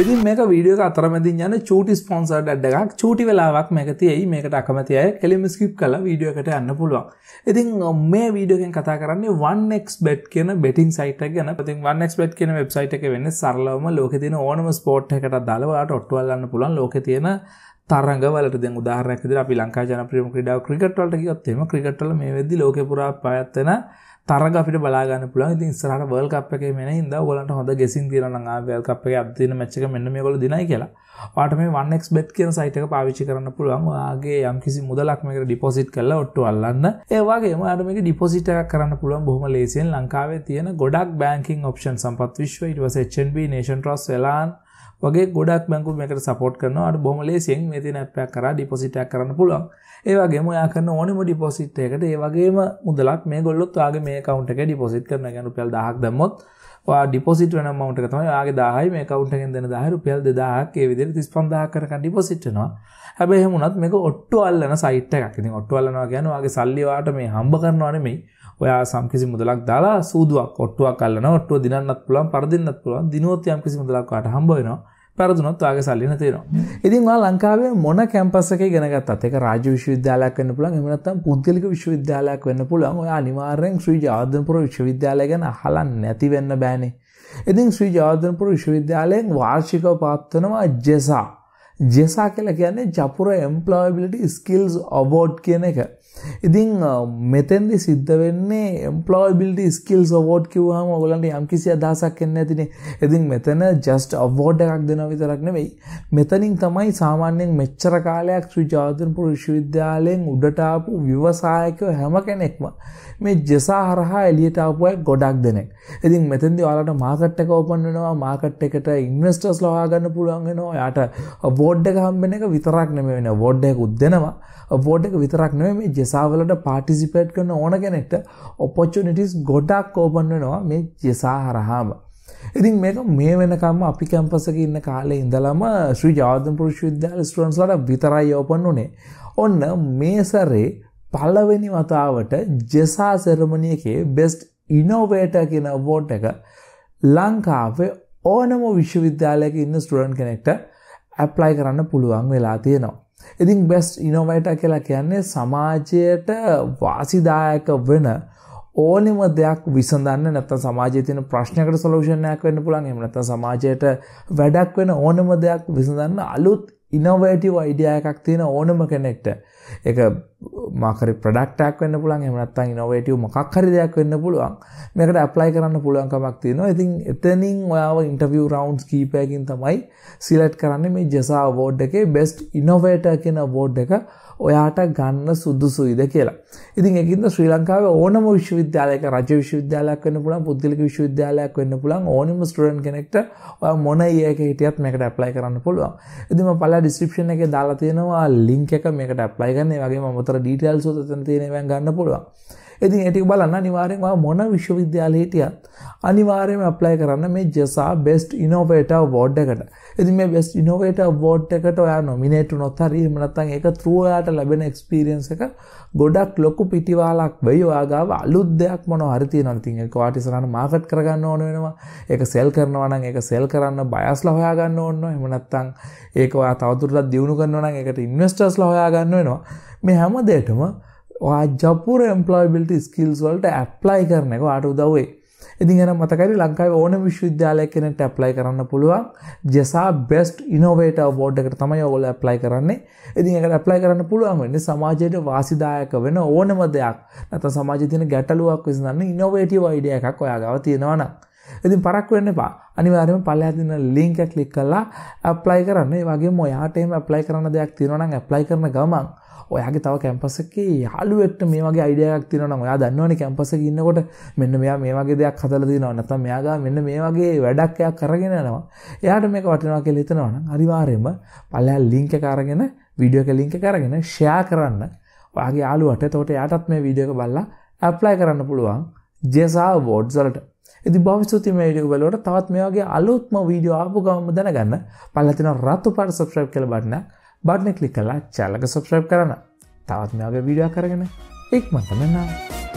ඉතින් මේක වීඩියෝ එක අතරමැදින් යන චූටි ස්පොන්සර්ඩ් ඇඩ් එකක් චූටි වෙලාවක් මේක තියෙයි මේකට අකමැති අය කෙලිම ස්කිප් කරලා වීඩියෝ එකට යන්න පුළුවන්. ඉතින් මේ වීඩියෝ එකෙන් කතා කරන්නේ 1xbet කියන බෙටින් සයිට් එක ගැන. ඉතින් 1xbet කියන වෙබ්සයිට් එක වෙන්නේ සරලවම ලෝකේ තියෙන ඕනම ස්පෝර්ට් එකකට දාලා ඔයාලට ඔට්ටු අල්ලන්න පුළුවන් ලෝකේ තියෙන තරගවලට දැ උදාරනැකද අපි ලංකා ජනප්‍රියම ක්‍රඩාව ක්‍රිකට්වලට ගොත්තෙම ක්‍රිකට්ල මේ වෙදදි ලෝකපුරා පයත්වන තරග අපිට බලාගන්න පුළන් ඉතින් ස්රට වල් කප් එක මෙන ඉද ගලට හොඳ ගෙසින් තිරන වල් කප් එක අදතින මච්චක මෙන්න මේ ගොල දිනයි කියලා පාට මේ වන්නෙක් බෙත් කියන සයිටක පාවිච්චි කරන්න පුළුවන් ආගේ යම්කිසි මුදලක්මක ඩිපොසිට් කල්ල ඔට්ටු අල්ලන්න ඒවාගේ අරමක ඩිපොසිට කරන්න පුළුවන් බොහම ලේසියෙන් ලංකාවේ තියෙන ගොඩක් බෑකින් ඔප්ෂන් සම්පත් විශ්ව ඉටවස HB නේෂන් ට්‍රස් වෙලාන් වගේ ගොඩක් බැංකු මේකට සපෝට් කරනවා. අර බොහොම ලේසියෙන් මේ තියෙන ඇප් එකක් කරා ඩිපොසිට් එකක් කරන්න පුළුවන්. ඒ වගේම ඔයා කරන ඕනෙම ඩිපොසිට් එකකට ඒ වගේම මුදලක් මේගොල්ලොත් ඔයාගේ මේ account එකේ ඩිපොසිට් කරනවා. කියන්නේ රුපියල් 1000ක් දැම්මොත් ඔයා ඩිපොසිට් වෙන amount එක තමයි ඔයාගේ 1000යි මේ account එකෙන් දෙන 1000 රුපියල් 2000ක් ඒ විදිහට 35000 කරකන් ඩිපොසිට් වෙනවා. හැබැයි එහෙම වුණත් මේක ඔට්ටු අල්ලන සයිට් එකක්. ඉතින් ඔට්ටු අල්ලනවා කියන්නේ ඔයාගේ සල්ලි වාට මේ හම්බ කරනවා නෙමෙයි. ඔයා සම්කිසි මුදලක් දාලා සූදුවක් ඔට්ටුවක් අල්ලනවා ඔට්ටුව දිනන්නත් පුළුවන් පරදින්නත් පුළුවන් දිනුවොත් යම්කිසි මුදලක් ඔයාට හම්බ වෙනවා පැරදුනොත් වාගේ සල්ලින තේරවා. ඉතින් වා ලංකාවේ මොන කැම්පස් එකේ ඉගෙනගත්තත් ඒක රාජ්‍ය විශ්වවිද්‍යාලයක් වෙන්න පුළුවන් එහෙම නැත්නම් පුද්ගලික විශ්වවිද්‍යාලයක් වෙන්න පුළුවන්. ඔය අනිවාර්යෙන් ශ්‍රී ජාර්ධනපුර විශ්වවිද්‍යාලය ගැන අහලා නැති වෙන්න බෑනේ. ඉතින් ශ්‍රී ජාර්ධනපුර විශ්වවිද්‍යාලයෙන් වාර්ෂිකව පවත්වනවා ජෙසා. ජෙසා කියලා කියන්නේ ජපුර එම්ප්ලොයබිලිටි ස්කිල්ස් අවෝඩ් කියන එක. ඉතිං මෙතැන්දි සිද්ධ වෙන්නේ එම්පලෝබිල්ටි ස්කිල් සවෝට් කිව්හම ඔගලන්ට යම්කිසි අදහසක් එන්න ඇතින ඉතින් මෙතන ජස්ට අවෝඩ් එකක් දෙන විතරක් නෙවෙයි මෙතනින් තමයි සාමාන්‍යයෙන් මෙච්චර කාලයක් ශ්‍රජාතනපුර විශ්වවිද්‍යාලයෙන් උඩටාපු විවසායකව හැම කෙනෙක්ම මේ ජෙසා හරහා එලියට ආපුය ගොඩක් දෙනෙක් ඉතින් මෙතැදි ඔයාලට මාකට් එක ඕපන් වෙනවා මාකට් එකට ඉන්වස්ටර්ස් ලොවාගන්න පුළුවන් වෙනවා යාට අවෝඩ් එක හම්බෙන එක විතරක් නෙමෙයි වෙන අවෝඩ් එක උද්දෙනවා අවෝඩ් එක විතරක් නෙමෙයි මේ ජෙසාවලට පාටිසිපේට් කරන ඕන කෙනෙක්ට ඔපොචුනිටිස් ගොඩක් ඕපන් වෙනවා මේ ජෙසා හරහාම. ඉතින් මේක මේ වෙනකම්ම අපි කැම්පස් එකේ ඉන්න කාලේ ඉඳලම ශ්‍රී ජාවර්ධනපුර විශ්වවිද්‍යාල ස්ටුඩන්ට්ස්ලාට විතරයි ඕපන් උනේ. ඔන්න මේ සැරේ පළවෙනි වතාවට ජෙසා සෙරමනි එකේ බෙස්ට් ඉනෝවේටර් කියන අවෝඩ් එක ලංකාවේ ඕනම විශ්වවිද්‍යාලයක ඉන්න ස්ටුඩන්ට් කෙනෙක්ට ඇප්ලයි කරන්න පුළුවන් වෙලා තියෙනවා. ඉතින් බෙස්ට් ඉනොවේටර් කියලා කියන්නේ සමාජයට වාසිදායක වෙන ඕනෙම දෙයක් විසඳන්න නැත්නම් සමාජයේ තියෙන ප්‍රශ්නයකට සොලියුෂන් එකක් වෙන්න පුළුවන් එහෙම නැත්නම් සමාජයට වැඩක් වෙන ඕනෙම දෙයක් විසඳන්න අලුත් ඉනොවේටිව් අයිඩියා එකක් තියෙන ඕනම කෙනෙක්ට ඒක මාකරි ප්‍රොඩක්ට් එකක් වෙන්න පුළුවන් එහෙම නැත්නම් ඉනොවේටිව් මොකක් හරි දෙයක් වෙන්න පුළුවන් මේකට ඇප්ලයි කරන්න පුළුවන්කමක් තියෙනවා ඉතින් එතනින් ඔයාව ඉන්ටර්විව් රවුන්ඩ්ස් කීපයකින් තමයි සිලෙක්ට් කරන්නේ මේ ජසා අවෝඩ් එකේ බෙස්ට් ඉනොවේටර් කියන අවෝඩ් එක ඔයාට ගන්න සුදුසුයිද කියලා. ඉතින් ඒකින්ද ශ්‍රී ලංකාවේ ඕනම විශ්වවිද්‍යාලයක රජ විශ්වවිද්‍යාලයක් වෙන්න පුළුවන්, පුද්ගලික විශ්වවිද්‍යාලයක් වෙන්න පුළුවන් ඕනම ස්ටුඩන්ට් කෙනෙක්ට ඔයා මොන ඉයක හිටියත් මේකට ඇප්ලයි කරන්න පුළුවන්. ඉතින් මම ඩිස්ක්‍රපෂන එක දාලා තියෙනවා ලිංක එක මේකට ප්ලයිගන්න වගේ මොතර ඩීටල් සෝතන තියෙනවන් ගන්න පුළුවන් ඉතින් ඒ ටික බලන්න අනිවාර්යෙන් මම මොන විශ්වවිද්‍යාලේ හිටියත් අනිවාර්යයෙන්ම ඇප්ලයි කරන්න මේ ජසා බෙස්ට් ඉනෝවේටර් අවෝඩ් එකට. ඉතින් මේ බෙස්ට් ඉනෝවේටර් අවෝඩ් එකට ඔයා නොමිනේට් වුණොත් හරි එහෙම නැත්නම් ඒක through ඔයාට ලැබෙන experience එක ගොඩක් ලොකු පිටිවාලක් වෙයි ඔයා ගාව අලුත් දෙයක් මොනවා හරි තියෙනවා. ඉතින් ඒක ඔයාට ඉස්සරහට මාකට් කරගන්න ඕන වෙනවා. ඒක සෙල් කරනවා නම් ඒක සෙල් කරන්න බයස්ලා හොයාගන්න ඕන වෙනවා. එහෙම නැත්නම් ඒක ඔයා තවදුරටත් දියුණු කරනවා නම් ඒකට ඉන්වෙස්ටර්ස්ලා හොයාගන්න වෙනවා. මේ හැම දෙයකම ජපුර එම්පලයිබිල්ට ස්කිල්ස් වලට ඇප්ලයි කරන එක අට උදවේ ඉතින් එන මතකරි ලංකායි ඕන විශ්වවිද්‍යාලයක් කෙන ටැප්ලයි කරන්න පුළුවන් ජෙසා බෙස්ට ඉනොවේට බෝඩ්කට තමයි ඔගොල ඇප්ලයි කරන්නේ ඉතින් එකට ඇප්ලයි කරන්න පුළුවන් වෙන්නේ සමාජයට වාසිදායක වෙන ඕනම දෙයක් නැත සමාජ තියෙන ගැටලුවක් විසඳන්න ඉනොවේටව අයිඩිය එකක් ඔයාගව තියෙනවනම් ඉතින් පරක් වෙන්න එපා අනිවාර්යයෙන්ම පල්ලෙහා තියෙන ලින්ක් එක ක්ලික් කරලා ඇප්ලයි කරන්න ඒ වගේම ඔයාට එහෙම ඇප්ලයි කරන්න දෙයක් තියෙනවා නම් ඇප්ලයි කරන ගමන් ඔයාගේ තව කැම්පසක යාලුවෙක්ට මේ වගේ අයිඩයක් තිනන ඔයා දන්නවන කැම්පසක ඉන්නකොට මෙන්න මෙයා මේ වගේ දෙයක් හදල දිනවා නැතම් මෙයාගා මෙන්න මේ වගේ වැඩක්යක් කරගෙන යනවා එයාට මේක වටිනවා කෙ හිතනවන අරිවාරයම පලෑ ලිංක කරගෙන විඩියෝක ලිංක කරගෙන ෂයා කරන්න ඔයාගේ යාලුවට තෝට යටත් මේ විඩියක බල්ලා ඇප්ලයි කරන්න පුළුවන් ජෙසා වෝඩ්සලට ඉති භවිස්තුති මේඩිය වලට තවත් මේ වගේ අලුත්ම වීඩියෝ ආපු ගවම දැනගන්න පල්ලතින රත්තු පට සබස්්‍රයිබ් කළ බන්න බඩ්න කලි කලා චැල්ලක සොබ්‍රබ් කරන්න තවත් මෙයාගේ විඩිය කරගෙන එක් මතමන්නා.